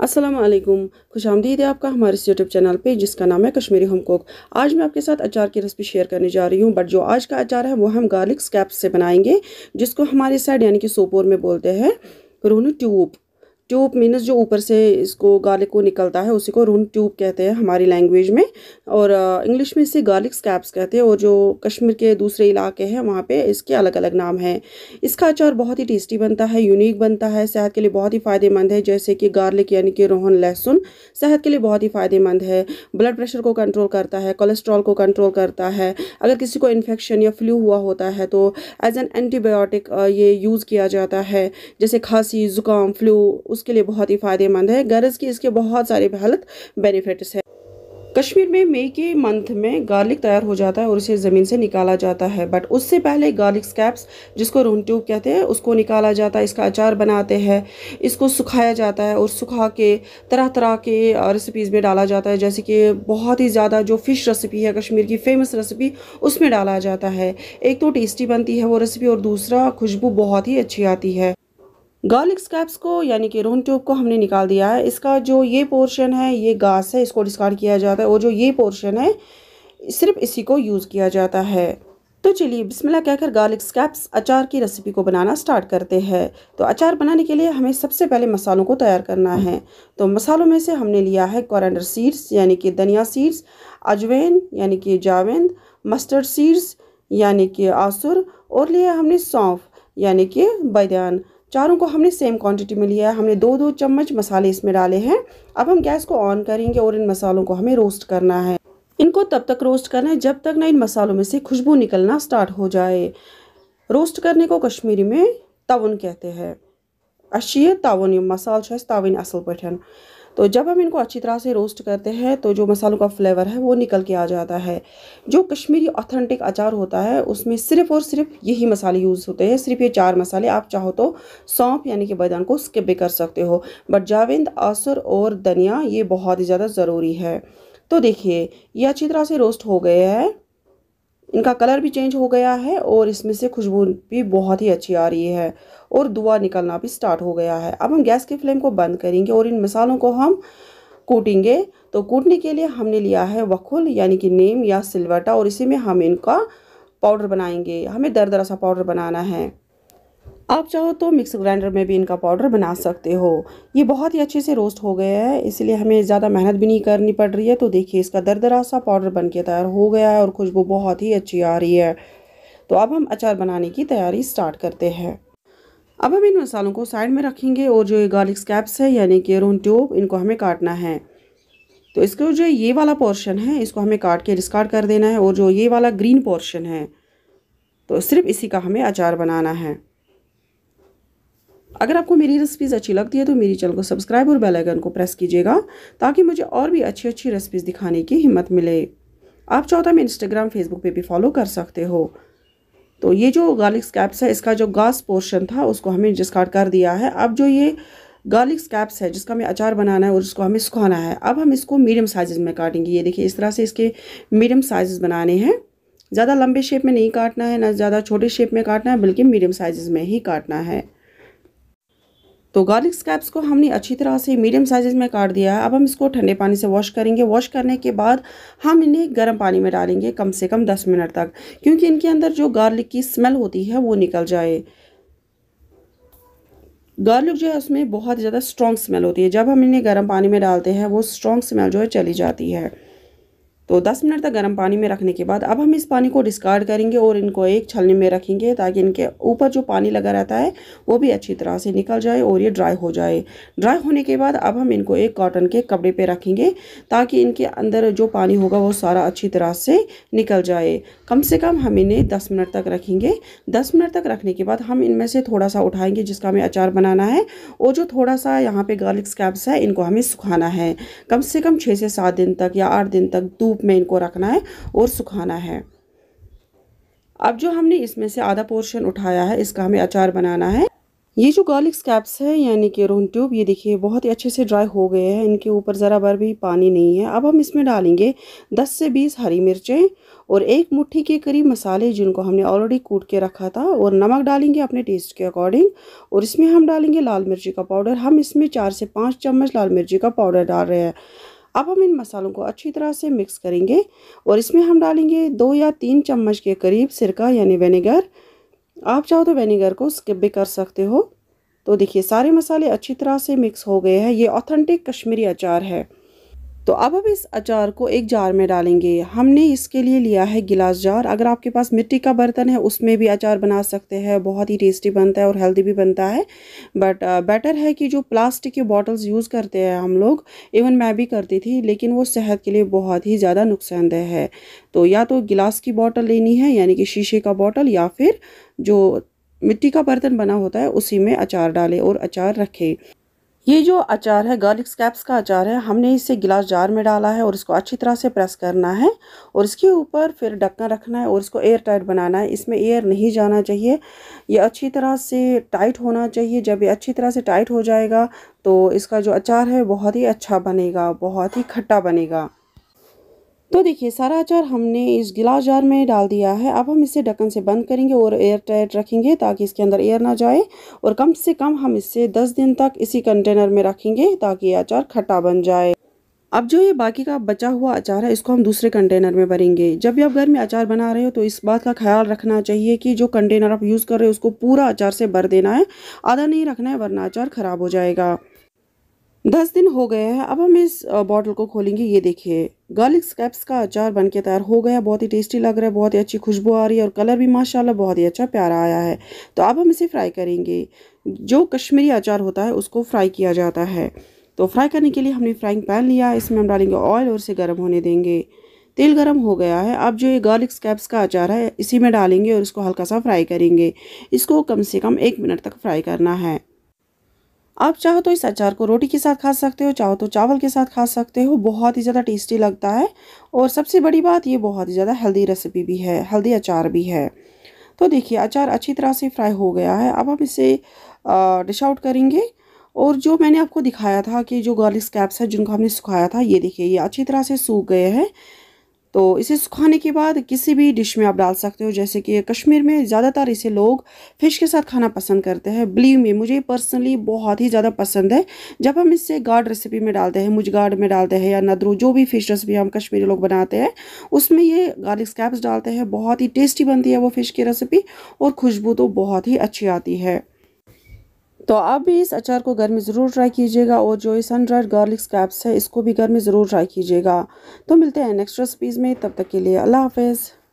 असलम खुश आमदीद है आपका हमारे इस यूट्यूब चैनल पे जिसका नाम है कश्मीरी होम कुक आज मैं आपके साथ अचार की रेसिपी शेयर करने जा रही हूँ बट जो आज का अचार है वो हम गार्लिक स्कैप्स से बनाएंगे जिसको हमारे साइड यानी कि सोपोर में बोलते हैं रोनू ट्यूब ट्यूब मीनस जो ऊपर से इसको गार्लिक को निकलता है उसी को रून ट्यूब कहते हैं हमारी लैंग्वेज में और इंग्लिश में इसे गार्लिक स्कैप्स कहते हैं और जो कश्मीर के दूसरे इलाके हैं वहाँ पे इसके अलग अलग नाम हैं इसका अचार बहुत ही टेस्टी बनता है यूनिक बनता है सेहत के लिए बहुत ही फ़ायदेमंद है जैसे कि गार्लिक यानी कि रोहन लहसुन सेहत के लिए बहुत ही फ़ायदेमंद है ब्लड प्रेशर को कंट्रोल करता है कोलेस्ट्रॉल को कंट्रोल करता है अगर किसी को इन्फेक्शन या फ्लू हुआ होता है तो एज एन एंटीबायोटिक ये यूज़ किया जाता है जैसे खांसी ज़ुकाम फ्लू उस उसके लिए बहुत ही फ़ायदेमंद है गरज की इसके बहुत सारे हेल्थ बेनिफिट्स है कश्मीर में मई के मंथ में गार्लिक तैयार हो जाता है और इसे ज़मीन से निकाला जाता है बट उससे पहले गार्लिक स्कैप्स जिसको रोहन ट्यूब कहते हैं उसको निकाला जाता है इसका अचार बनाते हैं इसको सुखाया जाता है और सुखा के तरह तरह के रेसिपीज़ में डाला जाता है जैसे कि बहुत ही ज़्यादा जो फ़िश रेसिपी है कश्मीर की फेमस रेसिपी उसमें डाला जाता है एक तो टेस्टी बनती है वो रेसिपी और दूसरा खुशबू बहुत ही अच्छी आती है गार्लिक स्कैप्स को यानी कि रोहन ट्यूब को हमने निकाल दिया है इसका जो ये पोर्शन है ये घास है इसको डिस्कार्ड किया जाता है और जो ये पोर्शन है सिर्फ इसी को यूज़ किया जाता है तो चलिए बिस्मिल्लाह कहकर गार्लिक स्कैप्स अचार की रेसिपी को बनाना स्टार्ट करते हैं तो अचार बनाने के लिए हमें सबसे पहले मसालों को तैयार करना है तो मसालों में से हमने लिया है कॉरेंडर सीड्स यानी कि धनिया सीड्स अजवैन यानी कि जावेंद मस्टर्ड सीड्स यानी कि आसुर और लिया हमने सौंफ यानी कि बैदान चारों को हमने सेम क्वांटिटी में लिया है हमने दो दो चम्मच मसाले इसमें डाले हैं अब हम गैस को ऑन करेंगे और इन मसालों को हमें रोस्ट करना है इनको तब तक रोस्ट करना है जब तक ना इन मसालों में से खुशबू निकलना स्टार्ट हो जाए रोस्ट करने को कश्मीरी में तावन कहते हैं अश तावन मसाल तावन असल पठन तो जब हम इनको अच्छी तरह से रोस्ट करते हैं तो जो मसालों का फ्लेवर है वो निकल के आ जाता है जो कश्मीरी ऑथेंटिक अचार होता है उसमें सिर्फ और सिर्फ यही मसाले यूज़ होते हैं सिर्फ ये चार मसाले आप चाहो तो सौंप यानी कि बैदान को स्किप भी कर सकते हो बट जाविंद आसुर और धनिया ये बहुत ही ज़्यादा ज़रूरी है तो देखिए ये अच्छी तरह से रोस्ट हो गए हैं इनका कलर भी चेंज हो गया है और इसमें से खुशबू भी बहुत ही अच्छी आ रही है और धुआं निकलना भी स्टार्ट हो गया है अब हम गैस की फ्लेम को बंद करेंगे और इन मसालों को हम कूटेंगे तो कूटने के लिए हमने लिया है वखुल यानी कि नीम या सिलवटा और इसी में हम इनका पाउडर बनाएंगे हमें दर दरा सा पाउडर बनाना है आप चाहो तो मिक्स ग्राइंडर में भी इनका पाउडर बना सकते हो ये बहुत ही अच्छे से रोस्ट हो गया है इसलिए हमें ज़्यादा मेहनत भी नहीं करनी पड़ रही है तो देखिए इसका दरदरा सा पाउडर बन के तैयार हो गया है और खुशबू बहुत ही अच्छी आ रही है तो अब हम अचार बनाने की तैयारी स्टार्ट करते हैं अब हम इन मसालों को साइड में रखेंगे और जो ये गार्लिक स्कैप्स है यानी कि रोन ट्यूब इनको हमें काटना है तो इसका जो ये वाला पोर्शन है इसको हमें काट के डिस्कार्ड कर देना है और जो ये वाला ग्रीन पोर्शन है तो सिर्फ इसी का हमें अचार बनाना है अगर आपको मेरी रेसिपीज़ अच्छी लगती है तो मेरी चैनल को सब्सक्राइब और बेल आइकन को प्रेस कीजिएगा ताकि मुझे और भी अच्छी अच्छी रेसिपीज़ दिखाने की हिम्मत मिले आप चाहो तो मैं इंस्टाग्राम फेसबुक पे भी फॉलो कर सकते हो तो ये जो गार्लिक स्कैप्स है इसका जो घास पोर्शन था उसको हमें डिस्कार्ड कर दिया है अब जो ये गार्लिक स्कैप्स है जिसका हमें अचार बनाना है और जिसको हमें सुखाना है अब हम इसको मीडियम साइज़ में काटेंगे ये देखिए इस तरह से इसके मीडियम साइज़ बनाने हैं ज़्यादा लंबे शेप में नहीं काटना है ना ज़्यादा छोटे शेप में काटना है बल्कि मीडियम साइज़ में ही काटना है तो गार्लिक स्कैप्स को हमने अच्छी तरह से मीडियम साइज़ में काट दिया है अब हम इसको ठंडे पानी से वॉश करेंगे वॉश करने के बाद हम इन्हें गर्म पानी में डालेंगे कम से कम दस मिनट तक क्योंकि इनके अंदर जो गार्लिक की स्मेल होती है वो निकल जाए गार्लिक जो है उसमें बहुत ज़्यादा स्ट्रॉन्ग स्मेल होती है जब हम इन्हें गर्म पानी में डालते हैं वो स्ट्रॉन्ग स्मेल जो है चली जाती है तो 10 मिनट तक गर्म पानी में रखने के बाद अब हम इस पानी को डिस्कार्ड करेंगे और इनको एक छलनी में रखेंगे ताकि इनके ऊपर जो पानी लगा रहता है वो भी अच्छी तरह से निकल जाए और ये ड्राई हो जाए ड्राई होने के बाद अब हम इनको एक कॉटन के कपड़े पे रखेंगे ताकि इनके अंदर जो पानी होगा वो सारा अच्छी तरह से निकल जाए कम से कम हम इन्हें दस मिनट तक रखेंगे दस मिनट तक रखने के बाद हम इनमें से थोड़ा सा उठाएँगे जिसका हमें अचार बनाना है और जो थोड़ा सा यहाँ पर गार्लिक स्कैब्स है इनको हमें सुखाना है कम से कम छः से सात दिन तक या आठ दिन तक दूर धूप में इनको रखना है और सुखाना है अब जो हमने इसमें से आधा पोर्शन उठाया है इसका हमें अचार बनाना है ये जो गार्लिक स्कैप्स है यानी कि रोहन ट्यूब ये देखिए बहुत ही अच्छे से ड्राई हो गए हैं इनके ऊपर ज़रा भर भी पानी नहीं है अब हम इसमें डालेंगे 10 से 20 हरी मिर्चें और एक मुट्ठी के करीब मसाले जिनको हमने ऑलरेडी कूट के रखा था और नमक डालेंगे अपने टेस्ट के अकॉर्डिंग और इसमें हम डालेंगे लाल मिर्ची का पाउडर हम इसमें चार से पाँच चम्मच लाल मिर्ची का पाउडर डाल रहे हैं अब हम इन मसालों को अच्छी तरह से मिक्स करेंगे और इसमें हम डालेंगे दो या तीन चम्मच के करीब सिरका यानी वेनेगर आप चाहो तो वेनेगर को स्किप भी कर सकते हो तो देखिए सारे मसाले अच्छी तरह से मिक्स हो गए हैं ये ऑथेंटिक कश्मीरी अचार है तो अब हम इस अचार को एक जार में डालेंगे हमने इसके लिए लिया है गिलास जार अगर आपके पास मिट्टी का बर्तन है उसमें भी अचार बना सकते हैं बहुत ही टेस्टी बनता है और हेल्दी भी बनता है बट बेटर uh, है कि जो प्लास्टिक के बॉटल्स यूज़ करते हैं हम लोग इवन मैं भी करती थी लेकिन वो सेहत के लिए बहुत ही ज़्यादा नुकसानदेह है तो या तो गिलास की बॉटल लेनी है यानी कि शीशे का बॉटल या फिर जो मिट्टी का बर्तन बना होता है उसी में अचार डालें और अचार रखें ये जो अचार है गार्लिक स्कैप्स का अचार है हमने इसे गिलास जार में डाला है और इसको अच्छी तरह से प्रेस करना है और इसके ऊपर फिर ढक्कन रखना है और इसको एयर टाइट बनाना है इसमें एयर नहीं जाना चाहिए ये अच्छी तरह से टाइट होना चाहिए जब ये अच्छी तरह से टाइट हो जाएगा तो इसका जो अचार है बहुत ही अच्छा बनेगा बहुत ही खट्टा बनेगा तो देखिए सारा अचार हमने इस गिलास जार में डाल दिया है अब हम इसे ढक्कन से बंद करेंगे और एयर टाइट रखेंगे ताकि इसके अंदर एयर ना जाए और कम से कम हम इसे 10 दिन तक इसी कंटेनर में रखेंगे ताकि ये अचार खट्टा बन जाए अब जो ये बाकी का बचा हुआ अचार है इसको हम दूसरे कंटेनर में भरेंगे जब भी आप घर में अचार बना रहे हो तो इस बात का ख्याल रखना चाहिए कि जो कंटेनर आप यूज़ कर रहे हो उसको पूरा अचार से भर देना है आधा नहीं रखना है वरना अचार ख़राब हो जाएगा दस दिन हो गए हैं अब हम इस बॉटल को खोलेंगे ये देखिए गार्लिक स्कैप्स का अचार बन के तैयार हो गया बहुत ही टेस्टी लग रहा है बहुत ही अच्छी खुशबू आ रही है और कलर भी माशाल्लाह बहुत ही अच्छा प्यारा आया है तो अब हम इसे फ्राई करेंगे जो कश्मीरी अचार होता है उसको फ्राई किया जाता है तो फ्राई करने के लिए हमने फ्राइंग पैन लिया इसमें हम डालेंगे ऑयल और इसे गर्म होने देंगे तेल गरम हो गया है अब जो ये गार्लिक स्कैप्स का अचार है इसी में डालेंगे और इसको हल्का सा फ्राई करेंगे इसको कम से कम एक मिनट तक फ्राई करना है आप चाहो तो इस अचार को रोटी के साथ खा सकते हो चाहो तो चावल के साथ खा सकते हो बहुत ही ज़्यादा टेस्टी लगता है और सबसे बड़ी बात ये बहुत ही ज़्यादा हेल्दी रेसिपी भी है हेल्दी अचार भी है तो देखिए अचार अच्छी तरह से फ्राई हो गया है अब हम इसे डिश आउट करेंगे और जो मैंने आपको दिखाया था कि जो गार्लिक स्कैप्स है जिनको हमने सुखाया था ये देखिए ये अच्छी तरह से सूख गए हैं तो इसे सुखाने के बाद किसी भी डिश में आप डाल सकते हो जैसे कि कश्मीर में ज़्यादातर इसे लोग फ़िश के साथ खाना पसंद करते हैं बिलीव में मुझे पर्सनली बहुत ही ज़्यादा पसंद है जब हम इसे गार्ड रेसिपी में डालते हैं मुझ गार्ड में डालते हैं या नदरू जो भी फ़िश रेसिपी हम कश्मीरी लोग बनाते हैं उसमें ये गार्लिक स्कैप्स डालते हैं बहुत ही टेस्टी बनती है वो फ़िश की रेसिपी और खुशबू तो बहुत ही अच्छी आती है तो आप भी इस अचार को घर में ज़रूर ट्राई कीजिएगा और जो ये सन ड्राइड गार्लिक स्क्रैप्स है इसको भी घर में ज़रूर ट्राई कीजिएगा तो मिलते हैं नेक्स्ट रेसिपीज़ में तब तक के लिए अल्लाह हाफिज़